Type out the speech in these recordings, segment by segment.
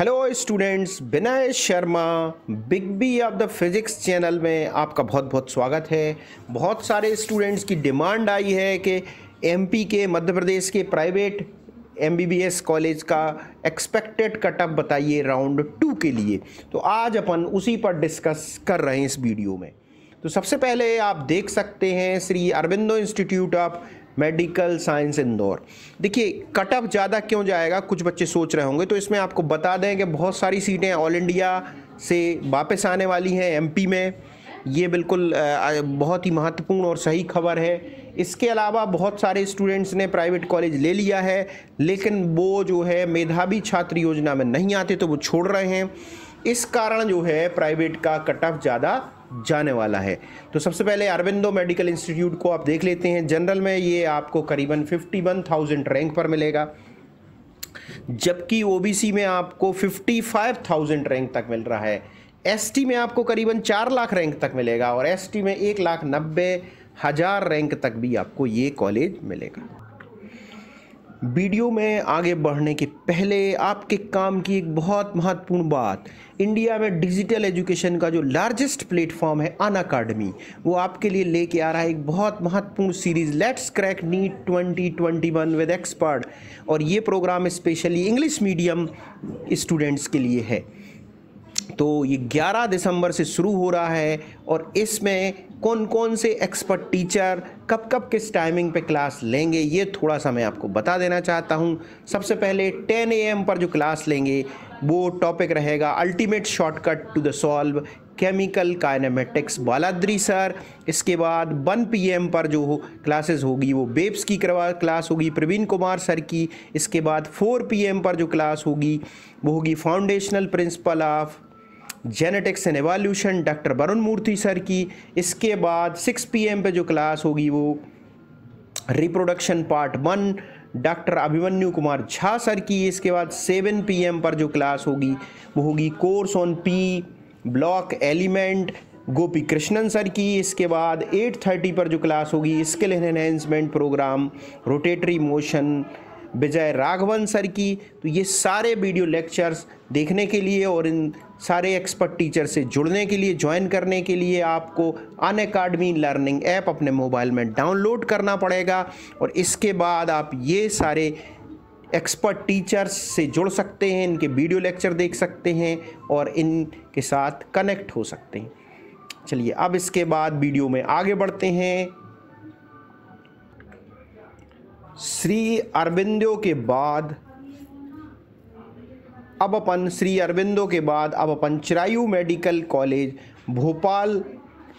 hello students Vinay Sharma big B of the physics channel में आपका बहुत बहुत स्वागत है बहुत सारे स्टूडेंट्स की डिमांड आई है कि एमपी के मध्य प्रदेश के प्राइवेट एमबीबीएस कॉलेज का एक्सपेक्टेड कटअप बताइए राउंड टू के लिए तो आज अपन उसी पर डिस्कस कर रहे हैं इस वीडियो में तो सबसे पहले आप देख सकते हैं Shri Aurobindo institute of medical science Indore देखिए कटअप ज़्यादा क्यों जाएगा कुछ बच्चे सोच रहे होंगे तो इसमें आपको बता दें कि बहुत सारी सीटें ऑल इंडिया से वापस आने वाली हैं एमपी में ये बिल्कुल बहुत ही महत्वपूर्ण और सही खबर है इसके अलावा बहुत सारे स्टूडेंट्स ने प्राइवेट कॉलेज ले लिया है लेकिन वो जो है मेधावी छात्र योजना में नहीं आते तो वो छोड़ रहे हैं इस कारण जो है प्राइवेट का कट ऑफ ज़्यादा जाने वाला है तो सबसे पहले अरविंदो मेडिकल इंस्टीट्यूट को आप देख लेते हैं जनरल में ये आपको करीबन 51,000 रैंक पर मिलेगा जबकि ओबीसी में आपको 55,000 रैंक तक मिल रहा है एसटी में आपको करीबन चार लाख रैंक तक मिलेगा और एसटी में एक लाख नब्बे हज़ार रैंक तक भी आपको ये कॉलेज मिलेगा वीडियो में आगे बढ़ने के पहले आपके काम की एक बहुत महत्वपूर्ण बात इंडिया में डिजिटल एजुकेशन का जो लार्जेस्ट प्लेटफॉर्म है अन अकाडमी वो आपके लिए लेके आ रहा है एक बहुत महत्वपूर्ण series let's crack NEET 2021 with expert और ये programme specially English medium students के लिए है तो ये 11 दिसंबर से शुरू हो रहा है और इसमें कौन कौन से एक्सपर्ट टीचर कब कब किस टाइमिंग पे क्लास लेंगे ये थोड़ा सा मैं आपको बता देना चाहता हूँ सबसे पहले 10 एम पर जो क्लास लेंगे वो टॉपिक रहेगा ultimate shortcut to the solve chemical kinematics Baladri sir इसके बाद 1 पीएम पर जो हो क्लासेस होगी वो बेब्स की करवा क्लास होगी प्रवीण कुमार सर की इसके बाद 4 पीएम पर जो क्लास होगी वो होगी foundational principle of genetics and evolution doctor Varun Murthy sir की इसके बाद 6 पीएम पे जो क्लास होगी वो reproduction part one doctor Abhimanyu Kumar Jha sir की इसके बाद 7 पीएम पर जो क्लास होगी वो होगी course on P block element Gopi Krishnan sir की इसके बाद 8:30 पर जो क्लास होगी skill enhancement programme rotatory motion Vijay Raghavan sir की तो ये सारे वीडियो लेक्चर्स देखने के लिए और इन सारे एक्सपर्ट टीचर से जुड़ने के लिए ज्वाइन करने के लिए आपको अन अकाडमी लर्निंग ऐप अपने मोबाइल में डाउनलोड करना पड़ेगा और इसके बाद आप ये सारे एक्सपर्ट टीचर्स से जुड़ सकते हैं इनके वीडियो लेक्चर देख सकते हैं और इनके साथ कनेक्ट हो सकते हैं चलिए अब इसके बाद वीडियो में आगे बढ़ते हैं श्री अरविंदो के बाद अब अपन श्री अरविंदो के बाद अब अपन चिरायु मेडिकल कॉलेज भोपाल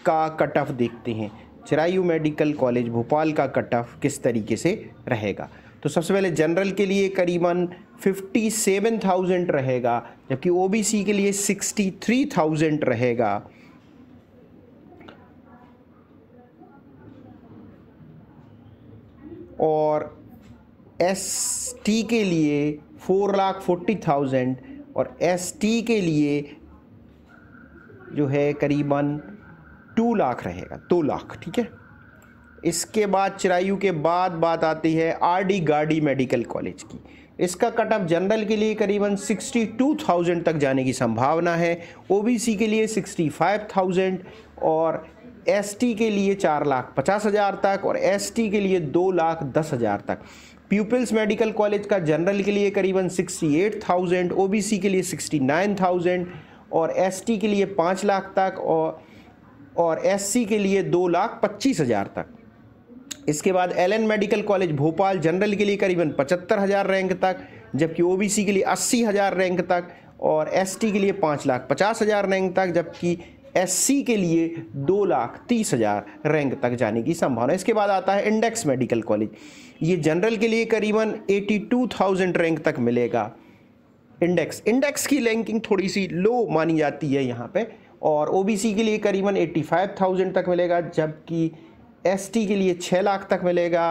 का कट ऑफ देखते हैं चिरायु मेडिकल कॉलेज भोपाल का कट ऑफ किस तरीके से रहेगा तो सबसे पहले जनरल के लिए करीबन फिफ्टी सेवन थाउजेंड रहेगा जबकि ओबीसी के लिए सिक्सटी थ्री रहेगा और एस टी के लिए फोर लाख फोर्टी थाउजेंड और एस टी के लिए जो है करीबन टू लाख रहेगा दो लाख ठीक है इसके बाद चिरायू के बाद बात आती है R D Gardi medical college की इसका कट ऑफ जनरल के लिए करीबन 62,000 तक जाने की संभावना है ओबीसी के लिए 65,000 और एसटी के लिए चार लाख पचास हज़ार तक और एसटी के लिए दो लाख दस हज़ार तक पीपल्स मेडिकल कॉलेज का जनरल के लिए करीबन सिक्सटी एट थाउजेंड ओ के लिए सिक्सटी नाइन थाउजेंड और एसटी के लिए पाँच लाख तक और और एससी के लिए दो लाख पच्चीस हज़ार तक इसके बाद LN medical college Bhopal general के लिए करीबन पचहत्तर हज़ार रैंक तक जबकि ओबीसी के लिए अस्सी हज़ार रैंक तक और एसटी के लिए पाँच लाख पचास हज़ार रैंक तक जबकि एससी के लिए दो लाख तीस हज़ार रैंक तक जाने की संभावना इसके बाद आता है इंडेक्स मेडिकल कॉलेज ये जनरल के लिए करीबन एटी टू थाउजेंड रैंक तक मिलेगा इंडेक्स इंडेक्स की रैंकिंग थोड़ी सी लो मानी जाती है यहाँ पे और ओबीसी के लिए करीबन एट्टी फाइव थाउजेंड तक मिलेगा जबकि एसटी के लिए छः लाख तक मिलेगा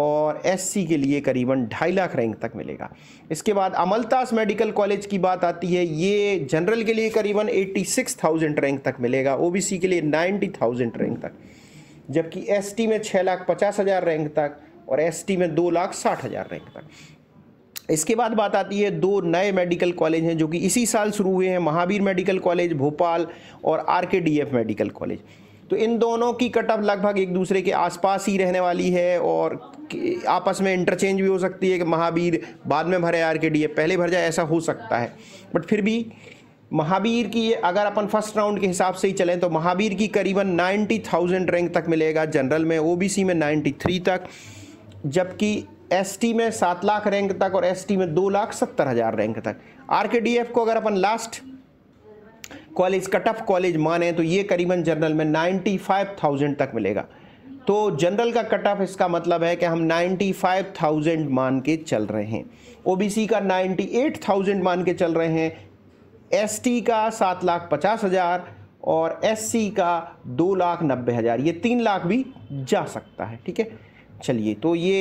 और एससी के लिए करीबन ढाई लाख रैंक तक मिलेगा इसके बाद अमलतास मेडिकल कॉलेज की बात आती है ये जनरल के लिए करीबन एट्टी सिक्स थाउजेंड रैंक तक मिलेगा ओबीसी के लिए नाइन्टी थाउजेंड रैंक तक जबकि एसटी में छः लाख पचास हज़ार रैंक तक और एसटी में दो लाख साठ हज़ार रैंक तक इसके बाद बात आती है दो नए मेडिकल कॉलेज हैं जो कि इसी साल शुरू हुए हैं महावीर मेडिकल कॉलेज भोपाल और आर के डी एफ मेडिकल कॉलेज तो इन दोनों की कट ऑफ लगभग एक दूसरे के आसपास ही रहने वाली है और आपस में इंटरचेंज भी हो सकती है कि महावीर बाद में भरे आर के डी पहले भर जाए ऐसा हो सकता है बट फिर भी महावीर की अगर अपन फर्स्ट राउंड के हिसाब से ही चलें तो महावीर की करीबन 90,000 रैंक तक मिलेगा जनरल में ओबीसी में 93 तक जबकि एसटी में सात लाख रैंक तक और एसटी में दो लाख सत्तर हज़ार रैंक तक आर को अगर अपन last college cut off college माने तो ये करीबन जनरल में 95,000 तक मिलेगा तो जनरल का कट ऑफ इसका मतलब है कि हम 95,000 मान के चल रहे हैं ओबीसी का 98,000 मान के चल रहे हैं एसटी का सात लाख पचास हज़ार और एससी का दो लाख नब्बे हज़ार ये तीन लाख भी जा सकता है ठीक है चलिए तो ये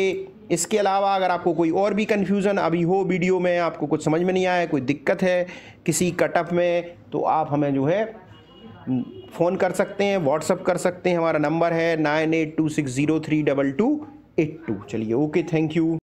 इसके अलावा अगर आपको कोई और भी कन्फ्यूज़न अभी हो वीडियो में आपको कुछ समझ में नहीं आया कोई दिक्कत है किसी कटअप में तो आप हमें जो है फ़ोन कर सकते हैं व्हाट्सअप कर सकते हैं हमारा नंबर है nine eight two six zero three double two eight two चलिए ओके थैंक यू